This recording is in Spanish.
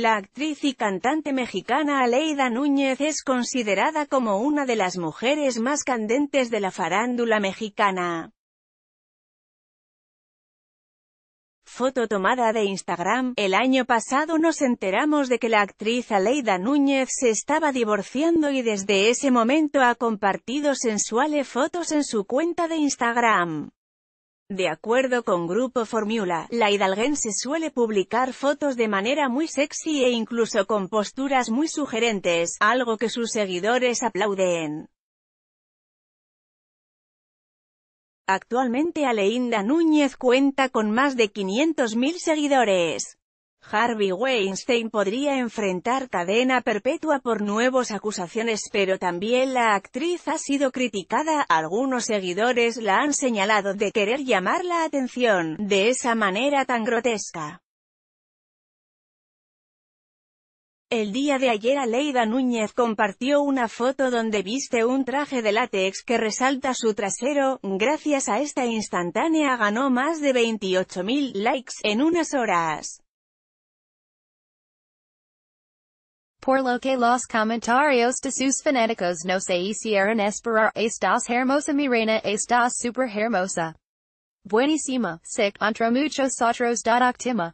La actriz y cantante mexicana Aleida Núñez es considerada como una de las mujeres más candentes de la farándula mexicana. Foto tomada de Instagram, el año pasado nos enteramos de que la actriz Aleida Núñez se estaba divorciando y desde ese momento ha compartido sensuales fotos en su cuenta de Instagram. De acuerdo con Grupo Formula, la hidalguense suele publicar fotos de manera muy sexy e incluso con posturas muy sugerentes, algo que sus seguidores aplauden. Actualmente Aleinda Núñez cuenta con más de 500.000 seguidores. Harvey Weinstein podría enfrentar cadena perpetua por nuevos acusaciones pero también la actriz ha sido criticada, algunos seguidores la han señalado de querer llamar la atención, de esa manera tan grotesca. El día de ayer Aleida Núñez compartió una foto donde viste un traje de látex que resalta su trasero, gracias a esta instantánea ganó más de 28.000 likes en unas horas. por lo que los comentarios de sus fanáticos no se hicieron esperar, estás hermosa mi reina, estás super hermosa. Buenísima, se entre muchos otros dot